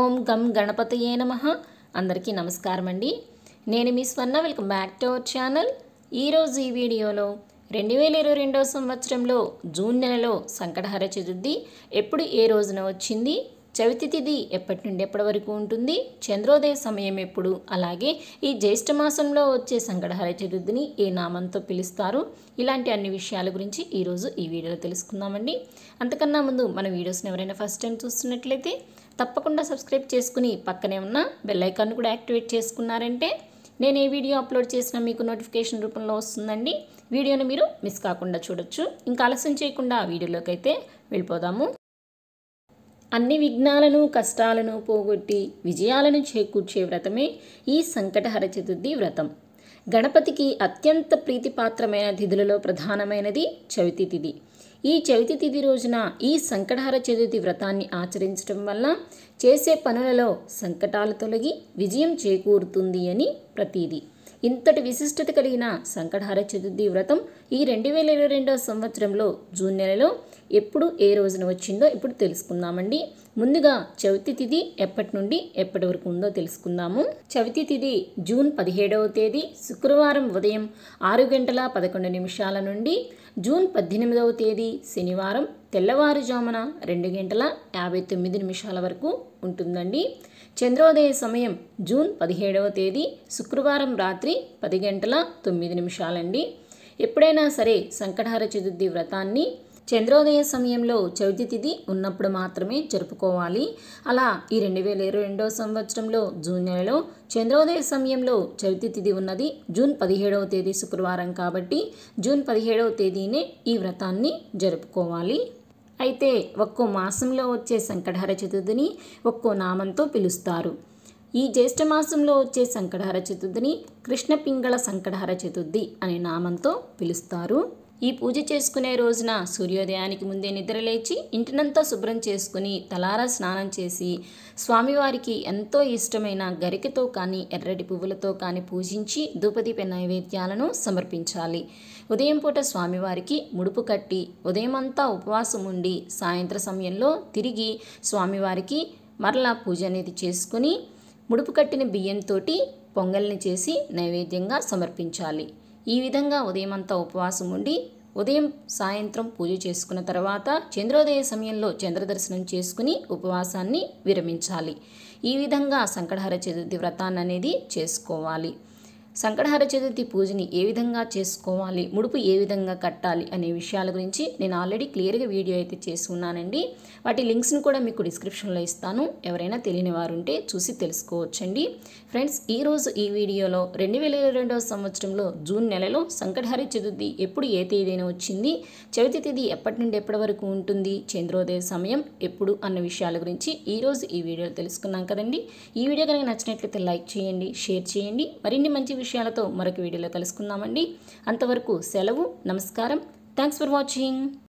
ఓం గం గణపతయే నమ అందరికీ నమస్కారం అండి నేను మీ Swarna welcome back to our channel ఈరోజు ఈ వీడియోలో రెండు వేల ఇరవై రెండవ సంవత్సరంలో జూన్ నెలలో సంకటహర చతుర్థి ఎప్పుడు ఏ రోజున వచ్చింది చవితి తిథి ఎప్పటి నుండి ఎప్పటి వరకు ఉంటుంది చంద్రోదయ సమయం ఎప్పుడు అలాగే ఈ జ్యేష్ఠ మాసంలో వచ్చే సంకటహర చతుర్థిని ఏ నామంతో పిలుస్తారు ఇలాంటి అన్ని విషయాల గురించి ఈరోజు ఈ వీడియోలో తెలుసుకుందామండి అంతకన్నా ముందు మన వీడియోస్ని ఎవరైనా ఫస్ట్ టైం చూస్తున్నట్లయితే తప్పకుండా సబ్స్క్రైబ్ చేసుకుని పక్కనే ఉన్న బెల్లైకాన్ని కూడా యాక్టివేట్ చేసుకున్నారంటే నేను ఏ వీడియో అప్లోడ్ చేసినా మీకు నోటిఫికేషన్ రూపంలో వస్తుందండి వీడియోను మీరు మిస్ కాకుండా చూడొచ్చు ఇంకా ఆలస్యం చేయకుండా ఆ వీడియోలోకి అయితే వెళ్ళిపోదాము అన్ని విఘ్నాలను కష్టాలను పోగొట్టి విజయాలను చేకూర్చే వ్రతమే ఈ సంకటహర చతుర్థి వ్రతం గణపతికి అత్యంత ప్రీతిపాత్రమైన తిథులలో ప్రధానమైనది చవితి తిథి ఈ చవితి తిథి రోజున ఈ సంకటహార చతుర్థి వ్రతాన్ని ఆచరించడం వల్ల చేసే పనులలో సంకటాలు తొలగి విజయం చేకూరుతుంది అని ప్రతీది ఇంతటి విశిష్టత కలిగిన సంకటహార చతుర్థి వ్రతం ఈ రెండు వేల ఇరవై రెండవ సంవత్సరంలో జూన్ నెలలో ఎప్పుడు ఏ రోజున వచ్చిందో ఇప్పుడు తెలుసుకుందామండి ముందుగా చవితి తిథి ఎప్పటి నుండి ఎప్పటి వరకు ఉందో తెలుసుకుందాము చవితి తిథి జూన్ పదిహేడవ తేదీ శుక్రవారం ఉదయం ఆరు గంటల పదకొండు నిమిషాల నుండి జూన్ పద్దెనిమిదవ తేదీ శనివారం తెల్లవారుజామున రెండు గంటల యాభై తొమ్మిది నిమిషాల వరకు ఉంటుందండి చంద్రోదయ సమయం జూన్ పదిహేడవ తేదీ శుక్రవారం రాత్రి పది గంటల తొమ్మిది నిమిషాలండి ఎప్పుడైనా సరే సంకటహార చతుర్థి వ్రతాన్ని చంద్రోదయ సమయంలో చవితి తిథి ఉన్నప్పుడు మాత్రమే జరుపుకోవాలి అలా ఈ రెండు వేల ఇరవై రెండవ సంవత్సరంలో జూన్ నెలలో చంద్రోదయ సమయంలో చవితి తిథి ఉన్నది జూన్ పదిహేడవ తేదీ శుక్రవారం కాబట్టి జూన్ పదిహేడవ తేదీనే ఈ వ్రతాన్ని జరుపుకోవాలి అయితే ఒక్కో మాసంలో వచ్చే సంకటహర చతుర్థిని ఒక్కో నామంతో పిలుస్తారు ఈ మాసంలో వచ్చే సంకటహర చతుర్థిని కృష్ణ పింగళ సంకటహర చతుర్థి అనే నామంతో పిలుస్తారు ఈ పూజ చేసుకునే రోజున సూర్యోదయానికి ముందే నిద్రలేచి ఇంటినంతా శుభ్రం చేసుకుని తలారా స్నానం చేసి స్వామివారికి ఎంతో ఇష్టమైన గరికతో కానీ ఎర్రటి పువ్వులతో కానీ పూజించి ధూపదీప నైవేద్యాలను సమర్పించాలి ఉదయం పూట స్వామివారికి ముడుపు కట్టి ఉదయమంతా ఉపవాసం ఉండి సాయంత్ర సమయంలో తిరిగి స్వామివారికి మరలా పూజ అనేది చేసుకుని ముడుపు కట్టిన బియ్యంతో పొంగల్ని చేసి నైవేద్యంగా సమర్పించాలి ఈ విధంగా ఉదయమంతా ఉపవాసం ఉండి ఉదయం సాయంత్రం పూజ చేసుకున్న తర్వాత చంద్రోదయ సమయంలో చంద్రదర్శనం చేసుకుని ఉపవాసాన్ని విరమించాలి ఈ విధంగా సంకటహర చతుర్థి వ్రతాన్ని అనేది చేసుకోవాలి సంకటహార చతుర్థి పూజని ఏ విధంగా చేసుకోవాలి ముడుపు ఏ విధంగా కట్టాలి అనే విషయాల గురించి నేను ఆల్రెడీ క్లియర్గా వీడియో అయితే చేసి ఉన్నానండి వాటి లింక్స్ను కూడా మీకు డిస్క్రిప్షన్లో ఇస్తాను ఎవరైనా తెలియని వారు ఉంటే చూసి తెలుసుకోవచ్చండి ఫ్రెండ్స్ ఈరోజు ఈ వీడియోలో రెండు వేల ఇరవై రెండవ సంవత్సరంలో జూన్ నెలలో సంకటహార చతుర్థి ఎప్పుడు ఏ తేదీన వచ్చింది చవితి తేదీ ఎప్పటి నుండి ఎప్పటి వరకు ఉంటుంది చంద్రోదయ సమయం ఎప్పుడు అన్న విషయాల గురించి ఈరోజు ఈ వీడియోలో తెలుసుకున్నాం కదండి ఈ వీడియో కనుక నచ్చినట్లయితే లైక్ చేయండి షేర్ చేయండి మరిన్ని మంచి విషయాలతో మరొక వీడియోలో కలుసుకుందామండి అంతవరకు సెలవు నమస్కారం థ్యాంక్స్ ఫర్ వాచింగ్